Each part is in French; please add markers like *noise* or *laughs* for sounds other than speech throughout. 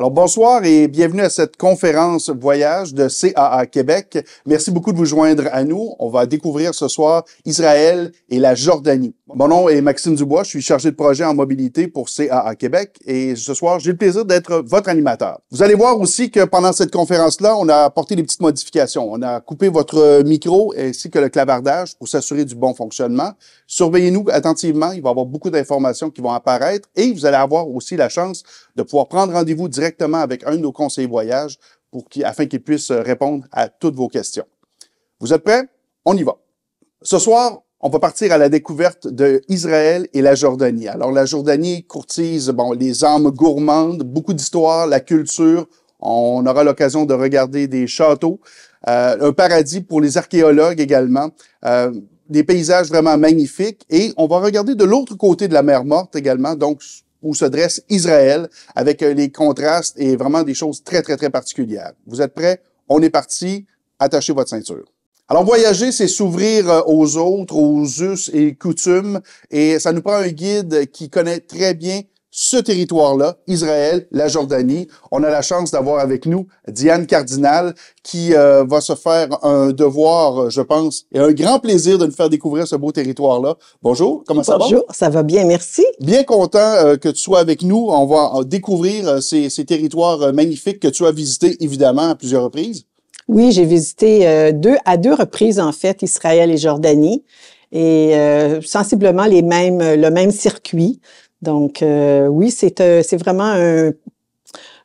Alors bonsoir et bienvenue à cette conférence voyage de CAA Québec. Merci beaucoup de vous joindre à nous. On va découvrir ce soir Israël et la Jordanie. Mon nom est Maxime Dubois, je suis chargé de projet en mobilité pour CAA Québec et ce soir, j'ai le plaisir d'être votre animateur. Vous allez voir aussi que pendant cette conférence-là, on a apporté des petites modifications. On a coupé votre micro ainsi que le clavardage pour s'assurer du bon fonctionnement. Surveillez-nous attentivement, il va y avoir beaucoup d'informations qui vont apparaître et vous allez avoir aussi la chance de pouvoir prendre rendez-vous direct avec un de nos conseillers voyage pour afin qu'ils puissent euh, répondre à toutes vos questions. Vous êtes prêts? On y va. Ce soir, on va partir à la découverte de Israël et la Jordanie. Alors, la Jordanie courtise, bon, les âmes gourmandes, beaucoup d'histoire, la culture. On aura l'occasion de regarder des châteaux, euh, un paradis pour les archéologues également, euh, des paysages vraiment magnifiques. Et on va regarder de l'autre côté de la mer Morte également, donc où se dresse Israël avec euh, les contrastes et vraiment des choses très, très, très particulières. Vous êtes prêts? On est parti. Attachez votre ceinture. Alors, voyager, c'est s'ouvrir euh, aux autres, aux us et coutumes, et ça nous prend un guide qui connaît très bien ce territoire-là, Israël, la Jordanie. On a la chance d'avoir avec nous Diane Cardinal qui euh, va se faire un devoir, euh, je pense, et un grand plaisir de nous faire découvrir ce beau territoire-là. Bonjour, comment ça va? Bonjour, ça va bien, merci. Bien content euh, que tu sois avec nous. On va découvrir ces, territoires magnifiques que tu as visités, évidemment, à plusieurs reprises. Oui, j'ai visité deux, à deux reprises, en fait, Israël et Jordanie et sensiblement les mêmes, le même circuit. Donc, euh, oui, c'est, euh, c'est vraiment un,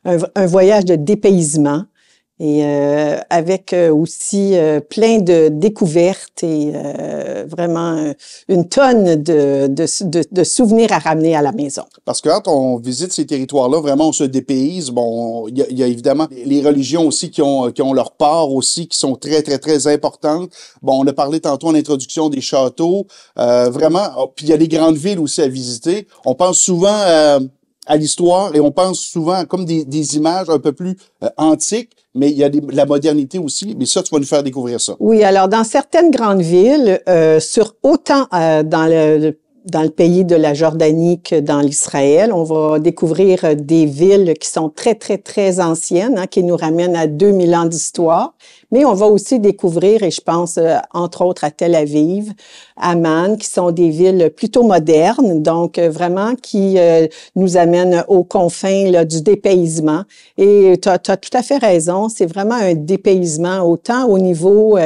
un, voyage de dépaysement et euh, avec euh, aussi euh, plein de découvertes et euh, vraiment une tonne de, de, de, souvenirs à ramener à la maison. Parce que quand on visite ces territoires-là, vraiment, on se dépayse. Bon, il y, a évidemment les religions aussi qui ont, qui ont leur part aussi, qui sont très, très, très importantes. Bon, on a parlé tantôt en introduction des châteaux. vraiment, oh, puis il y a les grandes villes aussi à visiter. On pense souvent à, à l'histoire et on pense souvent comme des, des images un peu plus antiques mais il y a la modernité aussi, mais ça, tu vas nous faire découvrir ça. Oui, alors dans certaines grandes villes, euh, sur autant euh, dans le, dans le pays de la Jordanie que dans l'Israël. On va découvrir euh, des villes qui sont très, très, très anciennes, hein, qui nous ramènent à 2000 ans d'histoire. Mais on va aussi découvrir, et je pense euh, entre autres à Tel Aviv, à Man, qui sont des villes plutôt modernes, donc euh, vraiment qui nous amènent aux confins là, du dépaysement. Et tu as, tout à fait raison, c'est vraiment un dépaysement, autant au niveau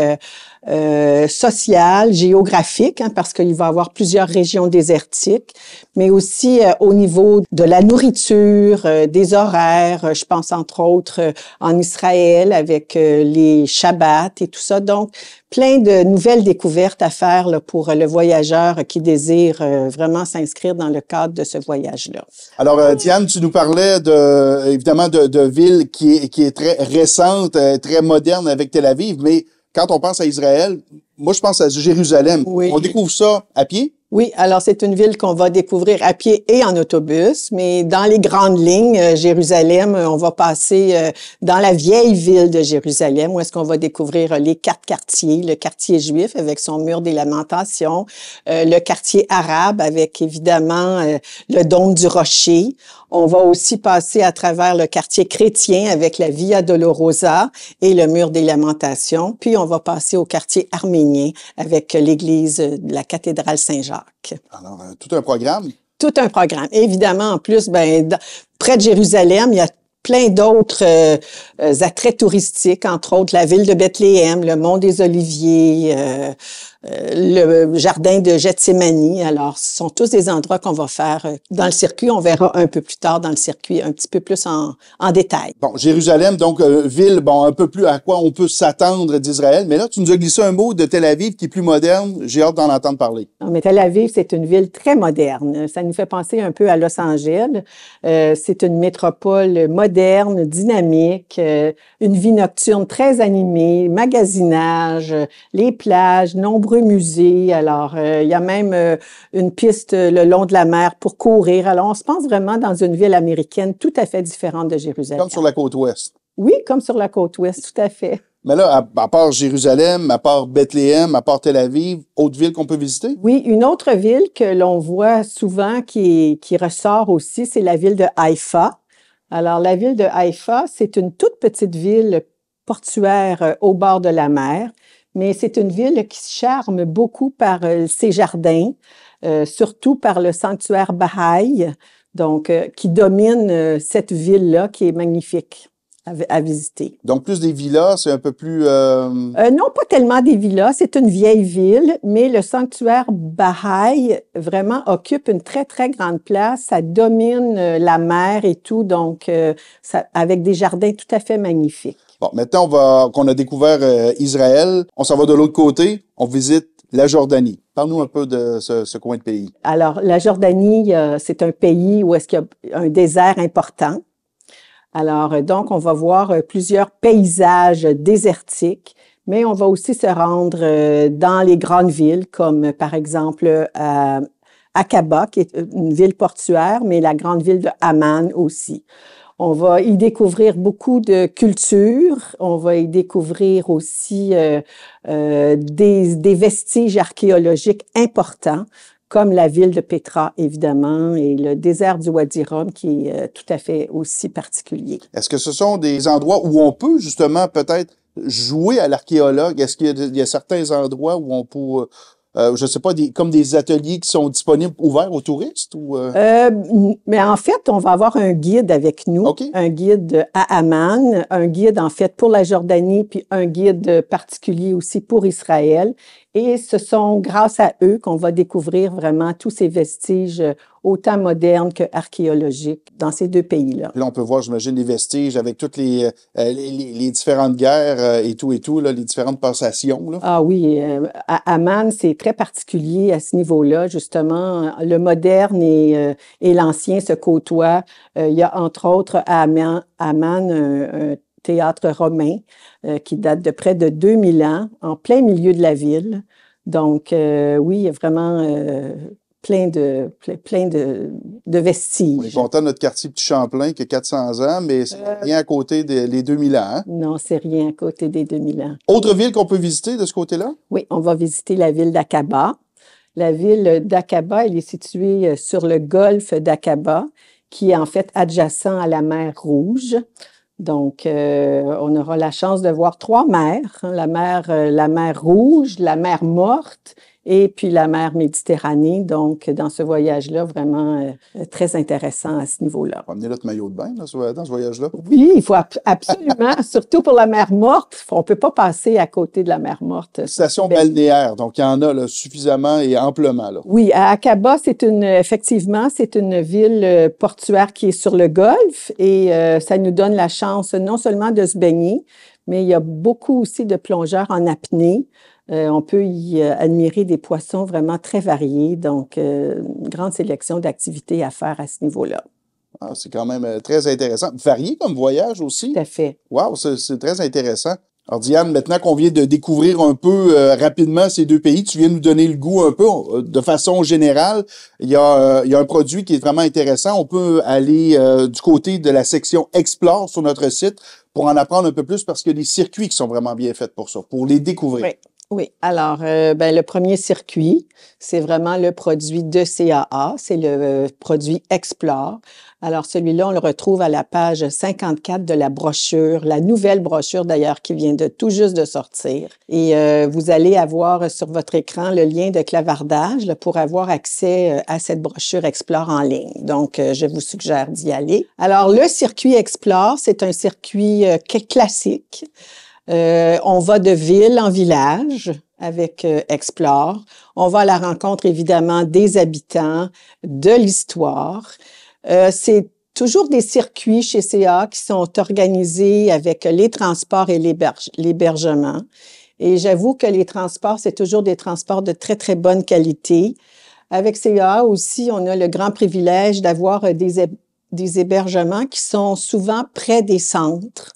euh, sociale, géographique, hein, parce qu'il va y avoir plusieurs régions désertiques, mais aussi euh, au niveau de la nourriture, euh, des horaires, je pense entre autres en Israël avec les Shabbats et tout ça. Donc, plein de nouvelles découvertes à faire là, pour le voyageur qui désire vraiment s'inscrire dans le cadre de ce voyage-là. Alors, Diane, tu nous parlais de, évidemment de, de ville qui est, qui est très récente, très moderne avec Tel Aviv, mais quand on pense à Israël, moi, je pense à Jérusalem. On découvre ça à pied? Oui, alors c'est une ville qu'on va découvrir à pied et en autobus, mais dans les grandes lignes, euh, Jérusalem, euh, on va passer euh, dans la vieille ville de Jérusalem, où est-ce qu'on va découvrir les quatre quartiers, le quartier juif avec son mur des lamentations, le quartier arabe avec évidemment le dôme du rocher. On va aussi passer à travers le quartier chrétien avec la Via Dolorosa et le mur des lamentations. Puis on va passer au quartier arménien avec l'église de la cathédrale Saint-Jacques. Alors, euh, tout un programme. Tout un programme. Évidemment, en plus, ben, près de Jérusalem, il y a plein d'autres euh, euh, attraits touristiques, entre autres la ville de Bethléem, le mont des Oliviers, le euh, jardin de Gethsemane. Alors, ce sont tous des endroits qu'on va faire euh, dans le circuit. On verra un peu plus tard dans le circuit, un petit peu plus en, détail. Bon, Jérusalem, donc euh, ville, bon, un peu plus à quoi on peut s'attendre d'Israël. Mais là, tu nous as glissé un mot de Tel Aviv qui est plus moderne. J'ai hâte d'en entendre parler. Non, mais Tel Aviv, c'est une ville très moderne. Ça nous fait penser un peu à Los Angeles. c'est une métropole moderne, dynamique, une vie nocturne très animée, magasinage, les plages, nombreux nombreux musées. Alors, euh, il y a même euh, une piste euh, le long de la mer pour courir. Alors, on se pense vraiment dans une ville américaine tout à fait différente de Jérusalem. Comme sur la côte ouest. Oui, comme sur la côte ouest, tout à fait. Mais là, à, part Jérusalem, à part Bethléem, à part Tel Aviv, autre ville qu'on peut visiter? Oui, une autre ville que l'on voit souvent qui, qui ressort aussi, c'est la ville de Haïfa. Alors, la ville de Haïfa, c'est une toute petite ville portuaire au bord de la mer mais c'est une ville qui se charme beaucoup par euh, ses jardins, euh, surtout par le sanctuaire Bahaï, donc euh, qui domine cette ville-là qui est magnifique. À, visiter. Donc, plus des villas, c'est un peu plus... non, pas tellement des villas, c'est une vieille ville, mais le sanctuaire Bahaï vraiment occupe une très, très grande place. Ça domine la mer et tout, donc ça, avec des jardins tout à fait magnifiques. Bon, maintenant, on va, qu'on a découvert euh, Israël, on s'en va de l'autre côté, on visite la Jordanie. Parle-nous un peu de ce, ce, coin de pays. Alors, la Jordanie, euh, c'est un pays où est-ce qu'il y a un désert important. Alors, euh, donc, on va voir plusieurs paysages désertiques, mais on va aussi se rendre dans les grandes villes, comme par exemple à Aqaba, qui est une ville portuaire, mais la grande ville de Amman aussi. On va y découvrir beaucoup de cultures, on va y découvrir aussi euh, euh, des, vestiges archéologiques importants comme la ville de Petra, évidemment, et le désert du Wadi Rum, qui est euh, tout à fait aussi particulier. Est-ce que ce sont des endroits où on peut justement peut-être jouer à l'archéologue? Est-ce qu'il y, y, a certains endroits où on peut, euh, je ne sais pas, des, comme des ateliers qui sont disponibles ouverts aux touristes ou euh... euh mais en fait, on va avoir un guide avec nous, un guide à Amman, un guide en fait pour la Jordanie, puis un guide particulier aussi pour Israël. Et ce sont grâce à eux qu'on va découvrir vraiment tous ces vestiges euh, autant moderne que archéologique dans ces deux pays-là. Là, on peut voir, j'imagine, les vestiges avec toutes les, euh, euh, les, les, différentes guerres euh, et tout et tout, là, les différentes passations. Là. Ah oui, à Amman, c'est très particulier à ce niveau-là, justement. Le moderne et, et l'ancien se côtoient. il y a entre autres à Amman, Amman un, théâtre romain qui date de près de 2000 ans, en plein milieu de la ville. Donc, oui, il y a vraiment plein de, plein de, vestiges. On est content notre quartier Petit Champlain qui a 400 ans, mais c'est euh, rien à côté des 2000 ans. Hein? Non, c'est rien à côté des 2000 ans. Autre ville qu'on peut visiter de ce côté-là? Oui, on va visiter la ville d'Aqaba. La ville d'Akaba elle est située euh, sur le golfe d'Akaba qui est en fait adjacent à la mer Rouge. Donc, euh, on aura la chance de voir trois mers, hein, la mer, la mer rouge, la mer morte et puis la mer Méditerranée. Donc, dans ce voyage-là, vraiment euh, très intéressant à ce niveau-là. va amener notre maillot de bain dans ce, voyage-là? Oui, il faut absolument, *laughs* surtout pour la mer morte. On ne peut pas passer à côté de la mer morte. Station balnéaire, donc il y en a suffisamment et amplement. Oui, à Aqaba, c'est une, effectivement, c'est une ville euh, portuaire qui est sur le golfe et euh, ça nous donne la chance non seulement de se baigner, mais il y a beaucoup aussi de plongeurs en apnée. Euh, on peut y euh, admirer des poissons vraiment très variés, donc euh, une grande sélection d'activités à faire à ce niveau-là. Ah, c'est quand même très intéressant. Varié comme voyage aussi. Tout à fait. Wow, c'est très intéressant. Alors, Diane, maintenant qu'on vient de découvrir un peu rapidement ces deux pays, tu viens nous donner le goût un peu de façon générale. Il y a, il y a un produit qui est vraiment intéressant. On peut aller du côté de la section Explore sur notre site pour en apprendre un peu plus parce que y des circuits qui sont vraiment bien faits pour ça, pour les découvrir. Oui, alors euh, ben, le premier circuit, c'est vraiment le produit de CAA, c'est le euh, produit Explore. Alors celui-là, on le retrouve à la page 54 de la brochure, la nouvelle brochure d'ailleurs qui vient de tout juste de sortir. Et euh, vous allez avoir sur votre écran le lien de clavardage pour avoir accès à cette brochure Explore en ligne. Donc, je vous suggère d'y aller. Alors le circuit Explore, c'est un circuit classique. Euh, on va de ville en village avec euh, Explore. On va à la rencontre évidemment des habitants, de l'histoire. Euh, c'est toujours des circuits chez CA qui sont organisés avec les transports et l'hébergement. Et j'avoue que les transports, c'est toujours des transports de très, très bonne qualité. Avec CA aussi, on a le grand privilège d'avoir des hébergements qui sont souvent près des centres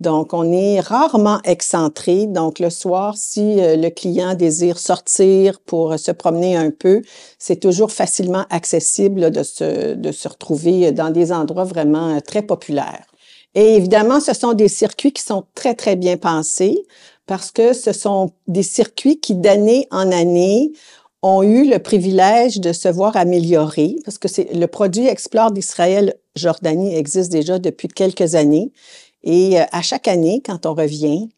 donc, on est rarement excentré. Donc, le soir, si euh, le client désire sortir pour euh, se promener un peu, c'est toujours facilement accessible de se, de se retrouver euh, dans des endroits vraiment très populaires. Et évidemment, ce sont des circuits qui sont très, très bien pensés parce que ce sont des circuits qui, d'année en année, ont eu le privilège de se voir améliorer parce que c'est le produit Explore d'Israël Jordanie existe déjà depuis quelques années et euh, à chaque année, quand on revient,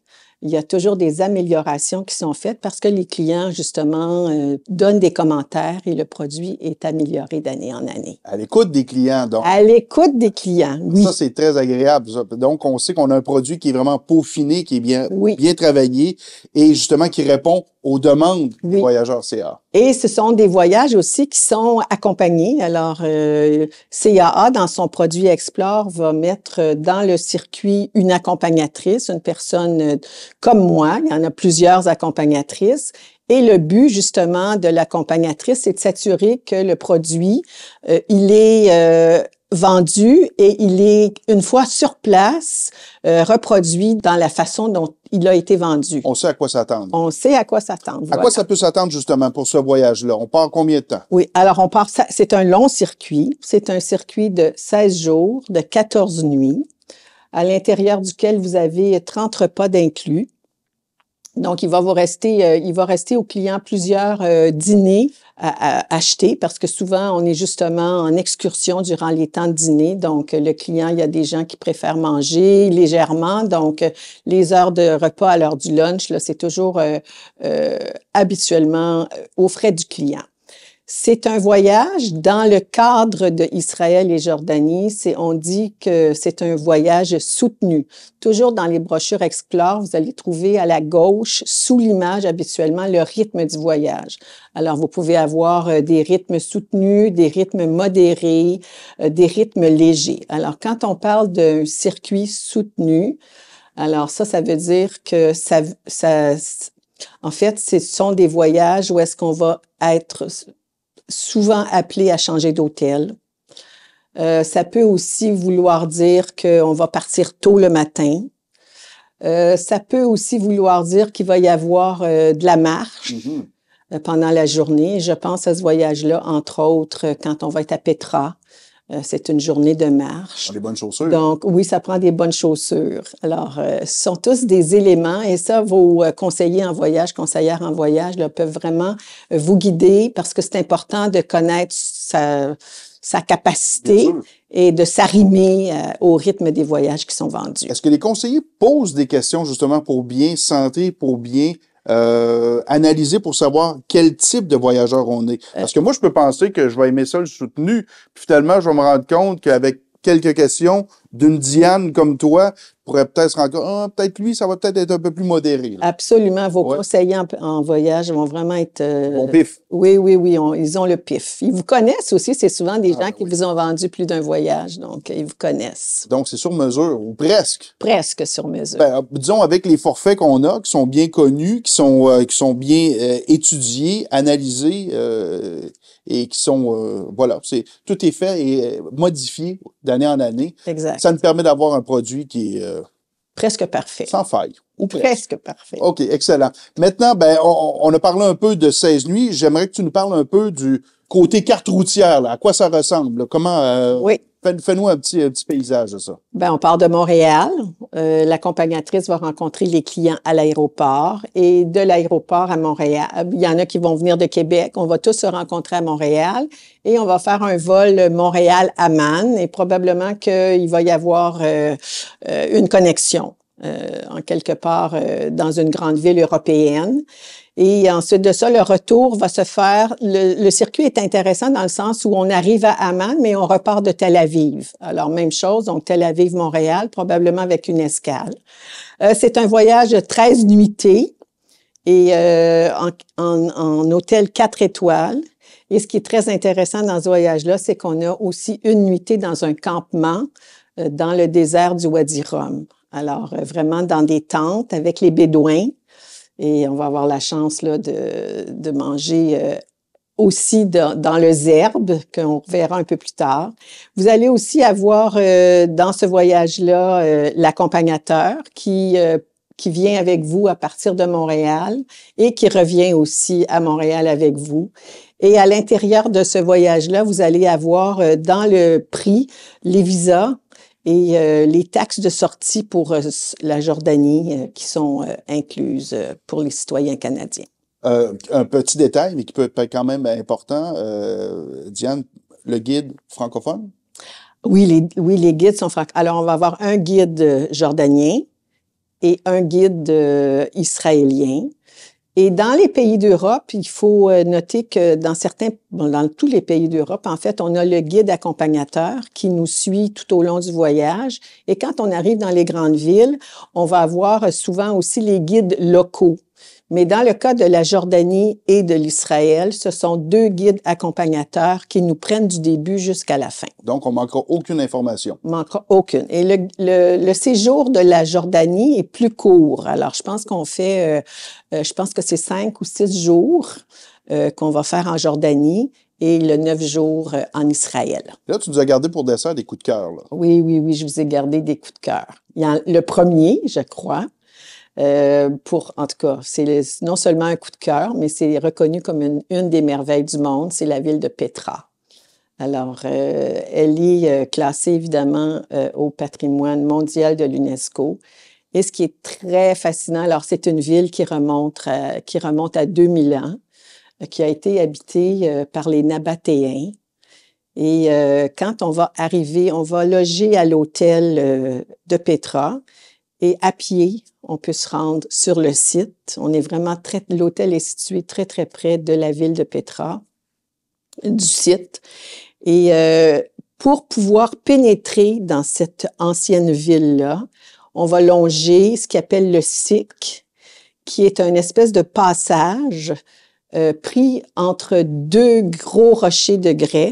il y a toujours des améliorations qui sont faites parce que les clients, justement, euh, donnent des commentaires et le produit est amélioré d'année en année. À l'écoute des clients, donc. À l'écoute des clients, oui. Ça, c'est très agréable. Donc, on sait qu'on a un produit qui est vraiment peaufiné, qui est bien, bien travaillé et justement qui répond aux demandes des voyageurs CAA. Et ce sont des voyages aussi qui sont accompagnés. Alors, euh, CAA, dans son produit Explore, va mettre dans le circuit une accompagnatrice, une personne euh, comme moi. Il y en a plusieurs accompagnatrices. Et le but justement de l'accompagnatrice, c'est de s'assurer que le produit, euh, il est euh, vendu et il est, une fois sur place, euh, reproduit dans la façon dont il a été vendu. On sait à quoi s'attendre. On sait à quoi s'attendre. À quoi ça peut s'attendre justement pour ce voyage-là? On part combien de temps? Oui, alors on part, c'est un long circuit. C'est un circuit de 16 jours, de 14 nuits, à l'intérieur duquel vous avez 30 repas d'inclus. Donc, il va vous rester, euh, il va rester au client plusieurs euh, dîners à, acheter parce que souvent on est justement en excursion durant les temps de dîner. Donc, le client, il y a des gens qui préfèrent manger légèrement. Donc, les heures de repas à l'heure du lunch, c'est toujours euh, habituellement aux frais du client. C'est un voyage dans le cadre de Israël et Jordanie. C'est, on dit que c'est un voyage soutenu. Toujours dans les brochures Explore, vous allez trouver à la gauche, sous l'image habituellement, le rythme du voyage. Alors, vous pouvez avoir euh, des rythmes soutenus, des rythmes modérés, euh, des rythmes légers. Alors, quand on parle d'un circuit soutenu, alors ça, ça veut dire que ça, ça en fait, ce sont des voyages où est-ce qu'on va être souvent appelé à changer d'hôtel. Euh, ça peut aussi vouloir dire qu'on va partir tôt le matin. Euh, ça peut aussi vouloir dire qu'il va y avoir euh, de la marche mm-hmm. pendant la journée. Je pense à ce voyage-là, entre autres, quand on va être à Petra, euh, c'est une journée de marche. Des Donc, oui, ça prend des bonnes chaussures. Alors, euh, ce sont tous des éléments et ça, vos euh, conseillers en voyage, conseillères en voyage, là, peuvent vraiment vous guider parce que c'est important de connaître sa, capacité et de s'arrimer au rythme des voyages qui sont vendus. Est-ce que les conseillers posent des questions justement pour bien santé, pour bien euh, analyser pour savoir quel type de voyageur on est. Euh. Parce que moi, je peux penser que je vais aimer ça le soutenu, puis finalement, je vais me rendre compte qu'avec quelques questions d'une Diane comme toi, pourrait peut-être se ah, peut-être lui, ça va peut-être être un peu plus modéré. Absolument. Vos conseillers en, voyage vont vraiment être. Euh, oui, oui, oui. ils ont le pif. Ils vous connaissent aussi. C'est souvent des ah, gens qui vous ont vendu plus d'un voyage. Donc, ils vous connaissent. Donc, c'est sur mesure, ou presque. Presque sur mesure. Ben, ah, disons, avec les forfaits qu'on a, qui sont bien connus, qui sont, euh, qui sont bien euh, étudiés, analysés, et qui sont. voilà. c'est Tout est fait et modifié d'année en année. Exact. Ça nous permet d'avoir un produit qui est Presque parfait. Sans faille. Ou presque. parfait. OK, excellent. Maintenant, ben, on, on a parlé un peu de 16 nuits. J'aimerais que tu nous parles un peu du côté carte routière. À quoi ça ressemble? Comment... Euh, oui. Fais-nous un petit, petit paysage de ça. Ben, on part de Montréal. Euh, L'accompagnatrice va rencontrer les clients à l'aéroport et de l'aéroport à Montréal. Il y en a qui vont venir de Québec. On va tous se rencontrer à Montréal et on va faire un vol Montréal-Amman et probablement qu'il va y avoir euh, euh, une connexion. Euh, en quelque part euh, dans une grande ville européenne. Et ensuite de ça, le retour va se faire. Le, circuit est intéressant dans le sens où on arrive à Amman, mais on repart de Tel Aviv. Alors, même chose, donc Tel Aviv-Montréal, probablement avec une escale. Euh, c'est un voyage de 13 nuitées et euh, en, en, en, hôtel 4 étoiles. Et ce qui est très intéressant dans ce voyage-là, c'est qu'on a aussi une nuitée dans un campement euh, dans le désert du Wadi Rum. Alors, euh, vraiment dans des tentes avec les Bédouins. Et on va avoir la chance là, de, de manger euh, aussi dans, dans le zerbe, qu'on verra un peu plus tard. Vous allez aussi avoir euh, dans ce voyage-là l'accompagnateur qui, qui vient avec vous à partir de Montréal et qui revient aussi à Montréal avec vous. Et à l'intérieur de ce voyage-là, vous allez avoir dans le prix les visas et euh, les taxes de sortie pour euh, la Jordanie euh, qui sont incluses pour les citoyens canadiens. un petit détail, mais qui peut être quand même important, Diane, le guide francophone? Oui, les, oui, les guides sont francophones. Alors, on va avoir un guide jordanien et un guide israélien. Et dans les pays d'Europe, il faut euh, noter que dans certains, dans tous les pays d'Europe, en fait, on a le guide accompagnateur qui nous suit tout au long du voyage. Et quand on arrive dans les grandes villes, on va avoir euh, souvent aussi les guides locaux mais dans le cas de la Jordanie et de l'Israël, ce sont deux guides accompagnateurs qui nous prennent du début jusqu'à la fin. Donc, on manquera aucune information. On manquera aucune. Et le, séjour de la Jordanie est plus court. Alors, je pense qu'on fait, euh, euh, je pense que c'est cinq ou six jours euh, qu'on va faire en Jordanie et le neuf jours en Israël. Là, tu nous as gardé pour dessert des coups de cœur. Oui, oui, oui, je vous ai gardé des coups de cœur. Il y le premier, je crois, euh, pour, en tout cas, c'est non seulement un coup de cœur, mais c'est reconnu comme une, des merveilles du monde, c'est la ville de Petra. Alors, euh, elle est euh, classée évidemment au patrimoine mondial de l'UNESCO. Et ce qui est très fascinant, alors c'est une ville qui remonte à, qui remonte à 2000 ans, qui a été habitée par les Nabatéens, et quand on va arriver, on va loger à l'hôtel de Petra et à pied, on peut se rendre sur le site. On est vraiment très, l'hôtel est situé très, très près de la ville de Petra, du site. Et euh, pour pouvoir pénétrer dans cette ancienne ville-là, on va longer ce qu'on appelle le SIC, qui est une espèce de passage euh, pris entre deux gros rochers de grès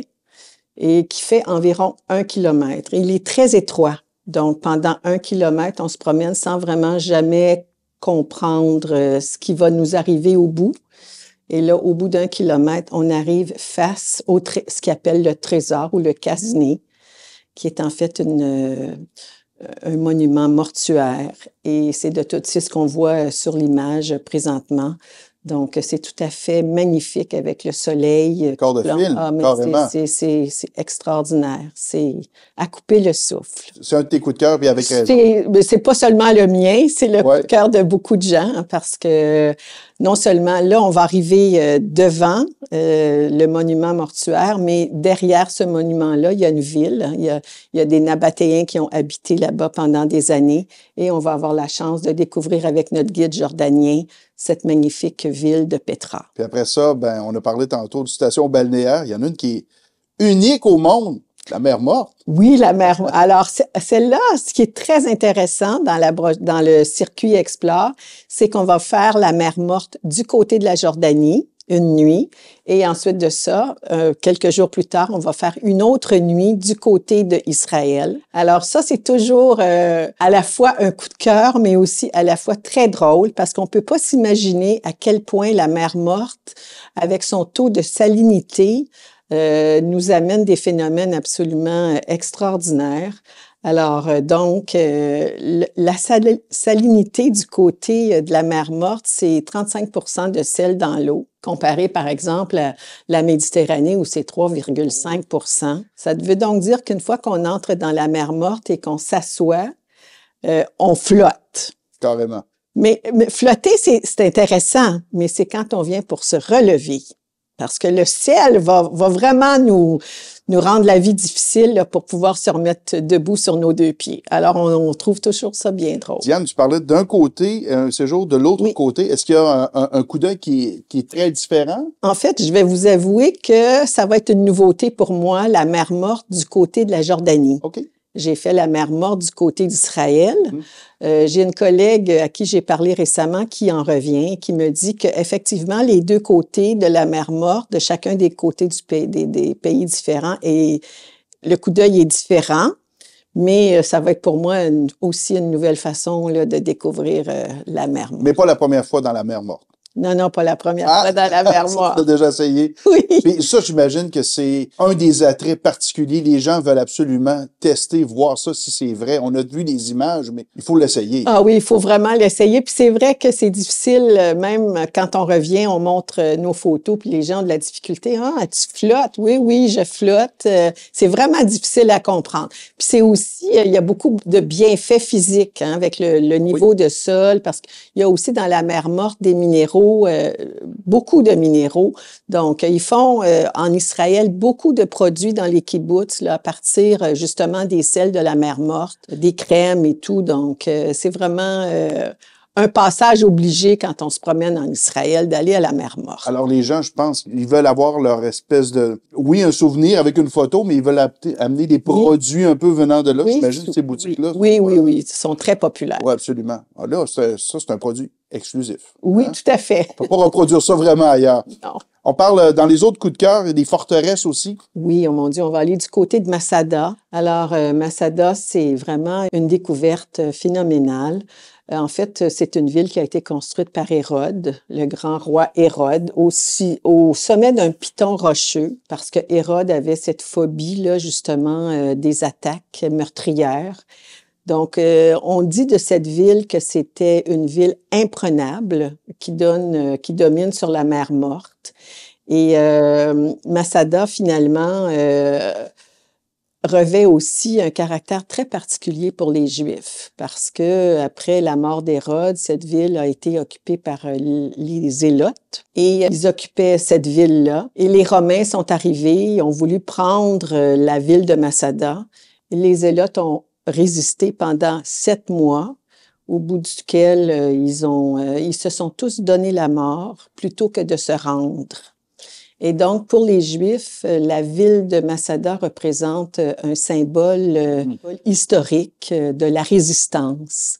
et qui fait environ un kilomètre. Il est très étroit. Donc, pendant un kilomètre, on se promène sans vraiment jamais comprendre euh, ce qui va nous arriver au bout. Et là, au bout d'un kilomètre, on arrive face au ce qu'appelle appelle le trésor ou le casse qui est en fait euh, un monument mortuaire. Et c'est de tout, ce qu'on voit euh, sur l'image présentement. Donc, c'est tout à fait magnifique avec le soleil. Euh, Corps de film, ah, C'est extraordinaire. C'est à couper le souffle. C'est un de tes coups de cœur, puis avec raison. C'est pas seulement le mien, c'est le de cœur de beaucoup de gens hein, parce que non seulement là, on va arriver euh, devant euh, le monument mortuaire, mais derrière ce monument-là, il y a une ville. Hein. il, y a, des Nabatéens qui ont habité là-bas pendant des années et on va avoir la chance de découvrir avec notre guide jordanien cette magnifique ville de Petra. Puis après ça, ben, on a parlé tantôt de station balnéaire. Il y en a une qui est unique au monde. La mer morte. Oui, la mer. Alors, celle-là, ce qui est très intéressant dans, la, dans le circuit Explore, c'est qu'on va faire la mer morte du côté de la Jordanie une nuit. Et ensuite de ça, euh, quelques jours plus tard, on va faire une autre nuit du côté de Israël. Alors ça, c'est toujours euh, à la fois un coup de cœur, mais aussi à la fois très drôle parce qu'on peut pas s'imaginer à quel point la mer morte, avec son taux de salinité, euh, nous amène des phénomènes absolument euh, extraordinaires. Alors, euh, donc, la salinité du côté de la mer morte, c'est 35 de sel dans l'eau, comparé par exemple à la Méditerranée où c'est 3,5 Ça veut donc dire qu'une fois qu'on entre dans la mer morte et qu'on s'assoit, on flotte. Carrément. Mais, mais flotter, c'est intéressant, mais c'est quand on vient pour se relever. Parce que le ciel va, vraiment nous, nous rendre la vie difficile pour pouvoir se remettre debout sur nos deux pieds. Alors, on, trouve toujours ça bien trop. Diane, tu parlais d'un côté, un séjour de l'autre côté. Est-ce qu'il y a un, coup d'œil qui, qui, est très différent? En fait, je vais vous avouer que ça va être une nouveauté pour moi, la mer morte du côté de la Jordanie. OK. J'ai fait la mer morte du côté d'Israël. Mm-hmm. Euh, j'ai une collègue à qui j'ai parlé récemment qui en revient, qui me dit qu'effectivement, les deux côtés de la mer morte, de chacun des côtés du pays, des, pays différents, et le coup d'œil est différent. Mais euh, ça va être pour moi aussi une nouvelle façon là, de découvrir euh, la mer morte. Mais pas la première fois dans la mer morte. Non, non, pas la première ah! fois dans la mer *laughs* Noire. Tu déjà essayé. *laughs* Oui. ça, j'imagine que c'est un des attraits particuliers. Les gens veulent absolument tester, voir ça si c'est vrai. On a vu des images, mais il faut l'essayer. Ah oui, il faut vraiment l'essayer. Puis c'est vrai que c'est difficile, euh, même quand on revient, on montre euh, nos photos, puis les gens ont de la difficulté. Ah, tu flottes? Oui, oui, je flotte. Euh, c'est vraiment difficile à comprendre. Puis c'est aussi, il y a beaucoup de bienfaits physiques hein, avec le, niveau de sol, parce qu'il y a aussi dans la mer morte des minéraux euh, beaucoup de minéraux. Donc, ils font euh, en Israël beaucoup de produits dans les kibbutz là, à partir euh, justement des sels de la mer morte, des crèmes et tout. Donc, c'est vraiment un passage obligé quand on se promène en Israël d'aller à la mer Morte. Alors les gens, je pense, ils veulent avoir leur espèce de oui, un souvenir avec une photo, mais ils veulent amener des produits un peu venant de là. Oui, J'imagine ces boutiques-là. Oui, oui, euh, oui, ils sont très populaires. Oui, absolument. Alors ah, là, ça, c'est un produit exclusif. Oui, hein? tout à fait. On peut pas reproduire ça vraiment ailleurs. Non. On parle euh, dans les autres coups de cœur des forteresses aussi. Oui, on oh mon Dieu, on va aller du côté de Masada. Alors, euh, Masada, c'est vraiment une découverte phénoménale. En fait, c'est une ville qui a été construite par Hérode, le grand roi Hérode, aussi au sommet d'un piton rocheux, parce que Hérode avait cette phobie là justement euh, des attaques meurtrières. Donc, euh, on dit de cette ville que c'était une ville imprenable qui donne, euh, qui domine sur la mer morte. Et Massada, finalement revêt aussi un caractère très particulier pour les Juifs, parce que après la mort d'Hérode, cette ville a été occupée par euh, les Zélotes, et ils occupaient cette ville-là. Et les Romains sont arrivés, ont voulu prendre euh, la ville de Massada. Les Zélotes ont résisté pendant sept mois au bout duquel euh, ils, ils se sont tous donné la mort plutôt que de se rendre. Et donc, pour les Juifs, euh, la ville de Masada représente euh, un symbole euh, mm. historique de la résistance.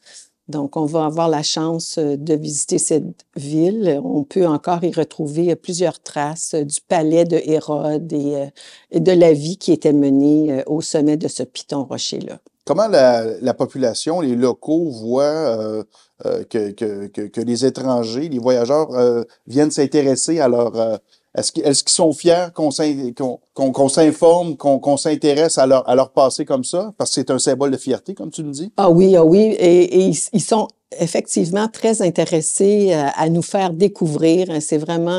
Donc, on va avoir la chance de visiter cette ville. On peut encore y retrouver plusieurs traces du palais de Hérode et, de la vie qui était menée au sommet de ce piton rocher-là. Comment la, population, les locaux voient que, les étrangers, les voyageurs viennent s'intéresser à leur est-ce qu'ils sont fiers qu'on s'informe, qu'on s'intéresse à leur, passé comme ça? Parce que c'est un symbole de fierté, comme tu le dis. Ah oui, ah oui. Et, ils sont effectivement très intéressés euh, à nous faire découvrir. C'est vraiment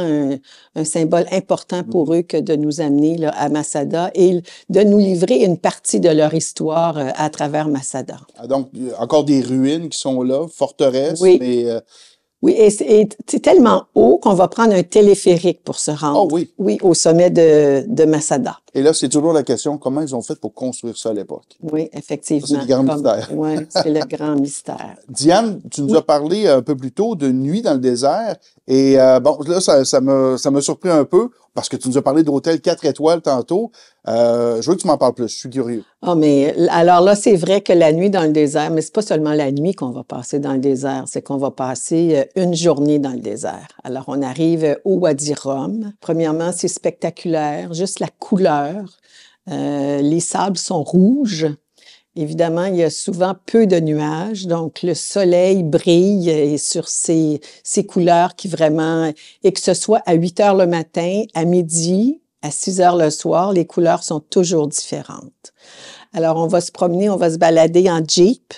un, symbole important pour mm-hmm. eux que de nous amener à Masada et de nous livrer une partie de leur histoire euh, à travers Masada. Ah, donc, encore des ruines qui sont là, forteresses, mais euh, oui, et c'est tellement haut qu'on va prendre un téléphérique pour se rendre. Ah oui. au sommet de, de Masada. Et là, c'est toujours la question, comment ils ont fait pour construire ça à l'époque? Oui, effectivement. *laughs* C'est le grand mystère. Oui, c'est le grand mystère. Diane, tu nous as parlé un peu plus tôt de Nuit dans le désert. Et euh, bon, là, ça, ça, me, m'a surpris un peu parce que tu nous as parlé d'hôtel 4 étoiles tantôt. Euh, je veux que tu m'en parles plus, je suis curieux. Oh, mais alors là, c'est vrai que la nuit dans le désert, mais c'est pas seulement la nuit qu'on va passer dans le désert, c'est qu'on va passer euh, une journée dans le désert. Alors, on arrive au Wadi Rum. Premièrement, c'est spectaculaire, juste la couleur euh, les sables sont rouges. Évidemment, il y a souvent peu de nuages, donc le soleil brille et euh, sur ces, couleurs qui vraiment, et que ce soit à 8 heures le matin, à midi, à 6 heures le soir, les couleurs sont toujours différentes. Alors, on va se promener, on va se balader en jeep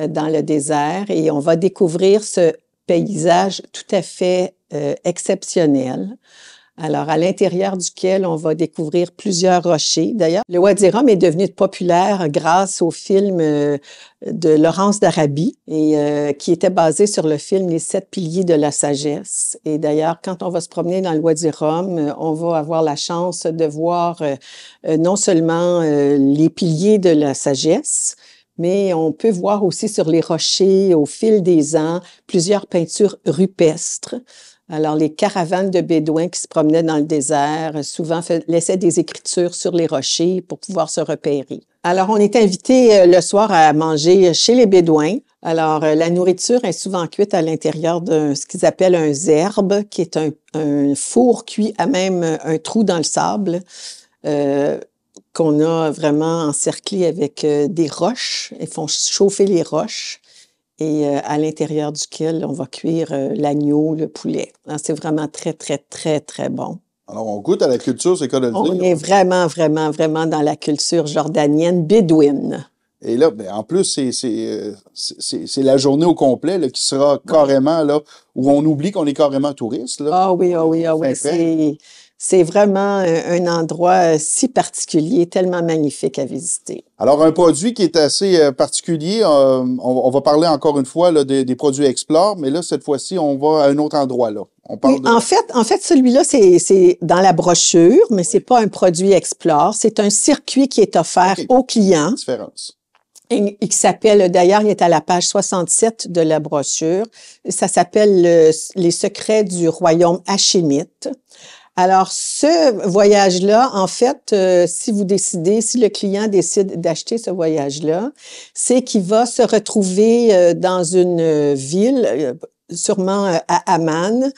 euh, dans le désert et on va découvrir ce paysage tout à fait exceptionnel alors, à l'intérieur duquel on va découvrir plusieurs rochers. D'ailleurs, le Wadi Rum est devenu populaire grâce au film euh, de Laurence d'Arabie, euh, qui était basé sur le film Les Sept Piliers de la Sagesse. Et d'ailleurs, quand on va se promener dans le Wadi Rum, euh, on va avoir la chance de voir non seulement les piliers de la sagesse, mais on peut voir aussi sur les rochers, au fil des ans, plusieurs peintures rupestres alors, les caravanes de Bédouins qui se promenaient dans le désert, euh, souvent laissaient des écritures sur les rochers pour pouvoir se repérer. Alors, on est invité euh, le soir à manger chez les Bédouins. Alors, euh, la nourriture est souvent cuite à l'intérieur de ce qu'ils appellent un zerbe, qui est un, four cuit à même un trou dans le sable. qu'on a vraiment encerclé avec des roches. Ils font chauffer les roches. Et euh, à l'intérieur duquel on va cuire euh, l'agneau, le poulet. Hein, c'est vraiment très, très, très, très bon. Alors, on goûte à la culture, c'est quoi de le On est vraiment, vraiment, vraiment dans la culture jordanienne bédouine. Et là, ben, en plus, c'est euh, la journée au complet là, qui sera carrément là, où on oublie qu'on est carrément touriste. Là. Ah oui, ah oui, ah oui c'est vraiment un endroit euh, si particulier, tellement magnifique à visiter. Alors, un produit qui est assez euh, particulier, euh, on, va parler encore une fois là, des, produits Explore, mais là, cette fois-ci, on va à un autre endroit. Là. On parle en, fait, en fait, celui-là, c'est dans la brochure, mais c'est pas un produit Explore. C'est un circuit qui est offert aux clients. Différence. Et, qui s'appelle, d'ailleurs, il est à la page 67 de la brochure. Ça s'appelle Les secrets du royaume hachimite ». Alors, ce voyage-là, en fait, euh, si vous décidez, si le client décide d'acheter ce voyage-là, c'est qu'il va se retrouver euh, dans une euh, ville, sûrement à Amman,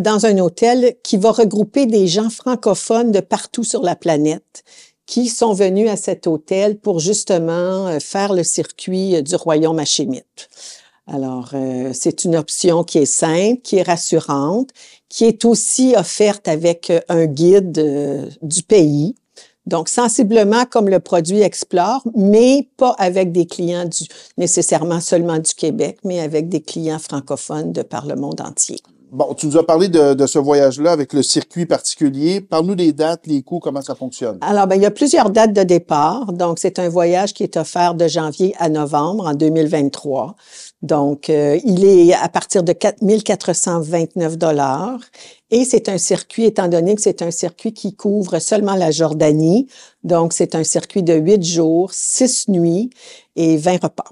dans un hôtel qui va regrouper des gens francophones de partout sur la planète qui sont venus à cet hôtel pour justement faire le circuit du royaume hachémite. Alors, c'est une option qui est simple, qui est rassurante, qui est aussi offerte avec euh, un guide euh, du pays. Donc, sensiblement comme le produit Explore, mais pas avec des clients du, nécessairement seulement du Québec, mais avec des clients francophones de par le monde entier. Bon, tu nous as parlé de, de ce voyage-là avec le circuit particulier. Parle-nous des dates, les coûts, comment ça fonctionne. Alors, ben, il y a plusieurs dates de départ. Donc, c'est un voyage qui est offert de janvier à novembre en 2023. Donc, euh, il est à partir de 4 429 dollars et c'est un circuit, étant donné que c'est un circuit qui couvre seulement la Jordanie, donc c'est un circuit de 8 jours, 6 nuits et 20 repas.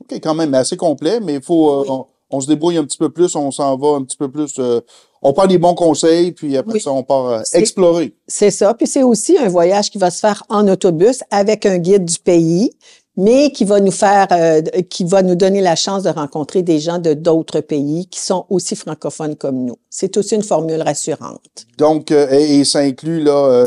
OK, quand même assez complet, mais il faut, euh, on, se débrouille un petit peu plus, on s'en va un petit peu plus. Euh, on prend les bons conseils, puis après ça, on part explorer. C'est ça. Puis c'est aussi un voyage qui va se faire en autobus avec un guide du pays mais qui va nous faire, euh, qui va nous donner la chance de rencontrer des gens de d'autres pays qui sont aussi francophones comme nous. C'est aussi une formule rassurante. Donc, euh, et, ça inclut euh,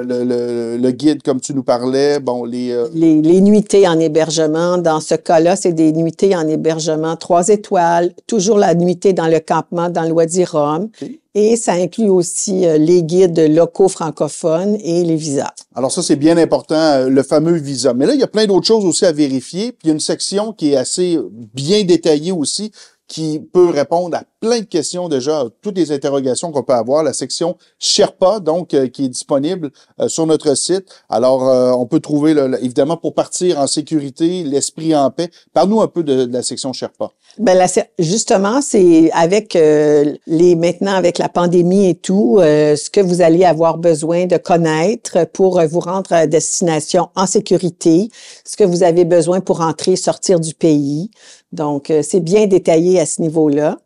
le, guide comme tu nous parlais, bon les, les, nuitées en hébergement. Dans ce cas-là, c'est des nuitées en hébergement trois étoiles, toujours la nuitée dans le campement dans l'Oisirum. Et ça inclut aussi euh, les guides locaux francophones et les visas. Alors ça, c'est bien important, euh, le fameux visa. Mais là, il y a plein d'autres choses aussi à vérifier. Puis il y a une section qui est assez bien détaillée aussi, qui peut répondre à plein de questions déjà, toutes les interrogations qu'on peut avoir. La section Sherpa, donc, euh, qui est disponible euh, sur notre site. Alors, euh, on peut trouver, évidemment, pour partir en sécurité, l'esprit en paix. Parle-nous un peu de, la section Sherpa. Ben, la, justement, c'est avec les maintenant avec la pandémie et tout, ce que vous allez avoir besoin de connaître pour vous rendre à destination en sécurité, ce que vous avez besoin pour entrer, sortir du pays. Donc, c'est bien détaillé à ce niveau-là.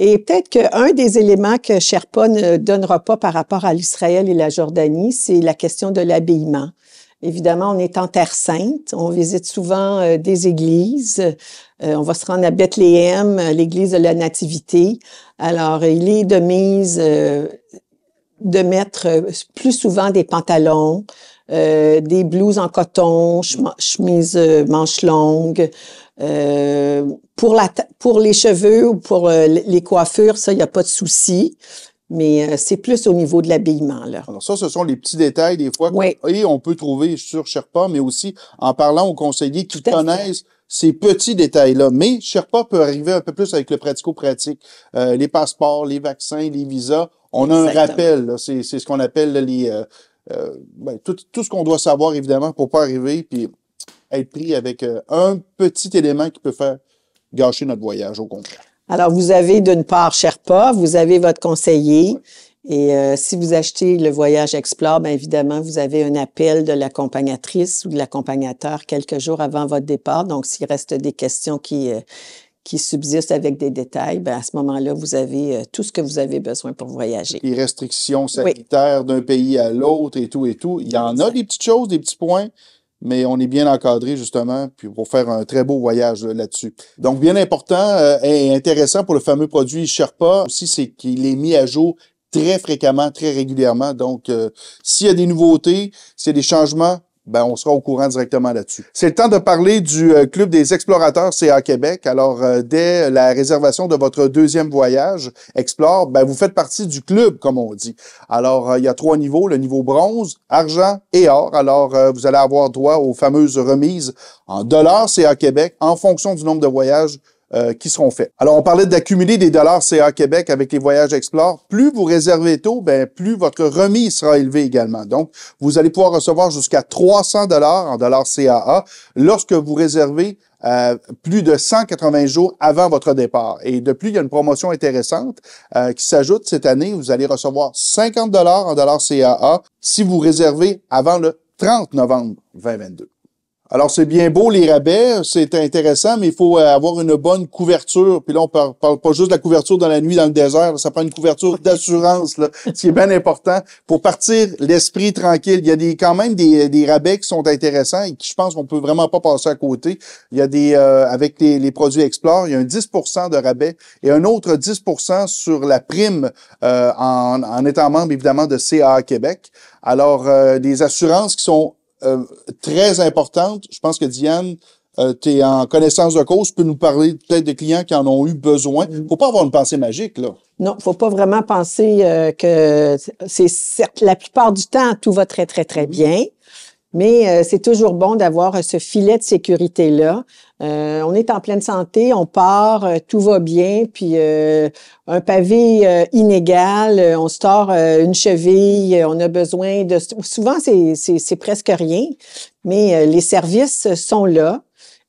Et peut-être qu'un des éléments que Sherpa ne donnera pas par rapport à l'Israël et la Jordanie, c'est la question de l'habillement. Évidemment, on est en Terre Sainte, on visite souvent euh, des églises, euh, on va se rendre à Bethléem, euh, l'église de la Nativité. Alors, il est de mise de mettre plus souvent des pantalons, des blouses en coton, chemise manches longues, euh, pour, la pour les cheveux ou pour euh, les coiffures, ça, il n'y a pas de souci. Mais euh, c'est plus au niveau de l'habillement. Là. Alors ça, ce sont les petits détails des fois. Oui. Et on peut trouver sur Sherpa, mais aussi en parlant aux conseillers qui connaissent ces petits détails-là. Mais Sherpa peut arriver un peu plus avec le pratico-pratique. les passeports, les vaccins, les visas. On a un rappel. C'est, ce qu'on appelle les, ben, tout, tout, ce qu'on doit savoir, évidemment, pour pas arriver. Puis être pris avec euh, un petit élément qui peut faire gâcher notre voyage, au contraire. Alors, vous avez d'une part Sherpa, vous avez votre conseiller. Et euh, si vous achetez le voyage Explore, bien évidemment, vous avez un appel de l'accompagnatrice ou de l'accompagnateur quelques jours avant votre départ. Donc, s'il reste des questions qui, euh, qui subsistent avec des détails, bien, à ce moment-là, vous avez tout ce que vous avez besoin pour voyager. Les restrictions sanitaires d'un pays à l'autre et tout et tout. Il y en a des petites choses, des petits points mais on est bien encadré justement puis pour faire un très beau voyage là-dessus. Donc bien important euh, et intéressant pour le fameux produit Sherpa aussi c'est qu'il est mis à jour très fréquemment, très régulièrement. Donc euh, s'il y a des nouveautés, s'il y a des changements, ben, on sera au courant directement là-dessus. C'est le temps de parler du euh, Club des explorateurs CA Québec. Alors, euh, dès la réservation de votre deuxième voyage, Explore, ben, vous faites partie du club, comme on dit. Alors, euh, il y a trois niveaux, le niveau bronze, argent et or. Alors, vous allez avoir droit aux fameuses remises en dollars CA Québec en fonction du nombre de voyages euh, qui seront faits. Alors, on parlait d'accumuler des dollars CA Québec avec les voyages Explore. Plus vous réservez tôt, ben, plus votre remise sera élevée également. Donc, vous allez pouvoir recevoir jusqu'à 300 dollars en dollars CAA lorsque vous réservez euh, plus de 180 jours avant votre départ. Et de plus, il y a une promotion intéressante euh, qui s'ajoute cette année. Vous allez recevoir 50 dollars en dollars CAA si vous réservez avant le 30 novembre 2022. Alors, c'est bien beau, les rabais, c'est intéressant, mais il faut euh, avoir une bonne couverture. Puis là, on parle, parle pas juste de la couverture dans la nuit, dans le désert. Ça prend une couverture *laughs* d'assurance, là, ce qui est bien important pour partir l'esprit tranquille. Il y a des, quand même des, rabais qui sont intéressants et qui, je pense, qu'on peut vraiment pas passer à côté. Il y a des, euh, avec les, produits Explore, il y a un 10 de rabais et un autre 10 sur la prime euh, en, en étant membre, évidemment, de CAA Québec. Alors, des assurances qui sont euh, très importante. Je pense que Diane, euh, tu es en connaissance de cause, tu peux nous parler peut-être des clients qui en ont eu besoin. Mm. Faut pas avoir une pensée magique, là. Non, faut pas vraiment penser euh, que c'est certes la plupart du temps tout va très très très mm. bien, mais c'est toujours bon d'avoir ce filet de sécurité là euh, on est en pleine santé, on part, euh, tout va bien, puis euh, un pavé inégal, on se une cheville, on a besoin de... Souvent, c'est presque rien, mais les services sont là.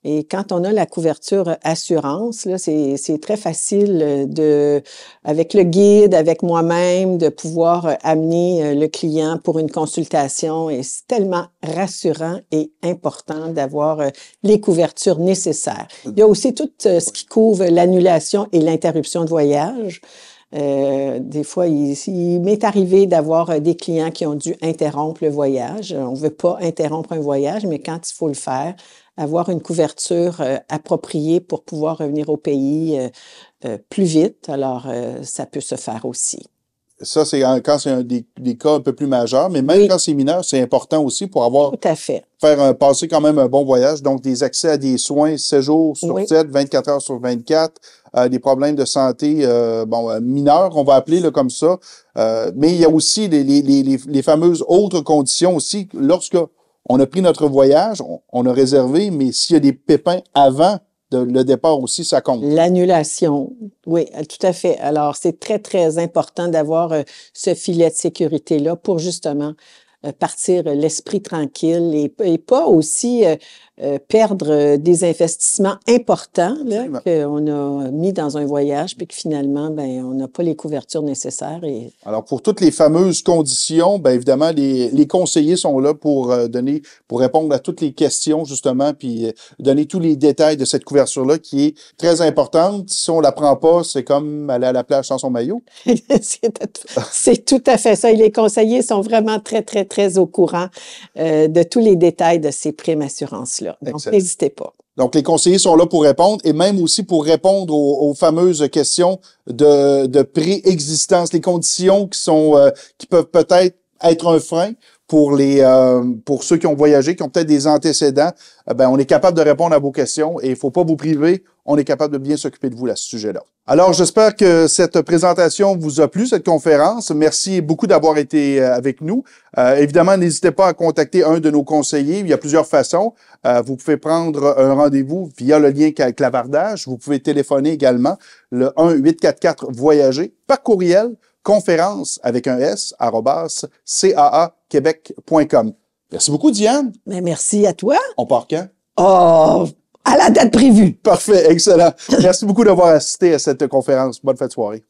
Et quand on a la couverture assurance, là, c'est, c'est très facile euh, de, avec le guide, avec moi-même, de pouvoir euh, amener euh, le client pour une consultation. Et c'est tellement rassurant et important d'avoir les couvertures nécessaires. Il y a aussi tout ce qui couvre l'annulation et l'interruption de voyage. Euh, des fois, il, il, m'est arrivé d'avoir des clients qui ont dû interrompre le voyage. On ne veut pas interrompre un voyage, mais quand il faut le faire, avoir une couverture euh, appropriée pour pouvoir revenir au pays euh, euh, plus vite. Alors, ça peut se faire aussi ça, c'est quand c'est des, des, cas un peu plus majeurs, mais même quand c'est mineur, c'est important aussi pour avoir. Tout à fait. Faire un, passer quand même un bon voyage. Donc, des accès à des soins séjour sur 24 heures sur 24, des problèmes de santé, bon, mineurs, on va appeler le comme ça. mais il y a aussi les, les, les, les fameuses autres conditions aussi. Lorsque on a pris notre voyage, on, a réservé, mais s'il y a des pépins avant le départ aussi, ça compte. L'annulation, oui, tout à fait. Alors, c'est très, très important d'avoir euh, ce filet de sécurité-là pour justement euh, partir l'esprit tranquille et, pas aussi euh, euh, perdre des investissements importants qu'on a mis dans un voyage puis que finalement ben on n'a pas les couvertures nécessaires et... alors pour toutes les fameuses conditions ben évidemment les, les, conseillers sont là pour donner pour répondre à toutes les questions justement puis donner tous les détails de cette couverture là qui est très importante si on la prend pas c'est comme aller à la plage sans son maillot *laughs* c'est tout à fait ça et les conseillers sont vraiment très très très au courant euh, de tous les détails de ces primes assurances-là. Donc, n'hésitez pas. Donc, les conseillers sont là pour répondre et même aussi pour répondre aux, fameuses questions de, de existence les conditions qui sont euh, qui peuvent peut-être être un frein pour les euh, pour ceux qui ont voyagé, qui ont peut-être des antécédents. ben, on est capable de répondre à vos questions et il faut pas vous priver on est capable de bien s'occuper de vous à ce sujet-là. Alors, j'espère que cette présentation vous a plu, cette conférence. Merci beaucoup d'avoir été euh, avec nous. Euh, évidemment, n'hésitez pas à contacter un de nos conseillers. Il y a plusieurs façons. Euh, vous pouvez prendre un rendez-vous via le lien clavardage. Vous pouvez téléphoner également le 1-844-Voyager par courriel conférence avec un S, arrobas, caaquebec.com. Merci beaucoup, Diane. Mais ben, merci à toi. On part quand? Oh, à la date prévue. Parfait, excellent. Merci beaucoup d'avoir assisté à cette conférence. Bonne fête soirée.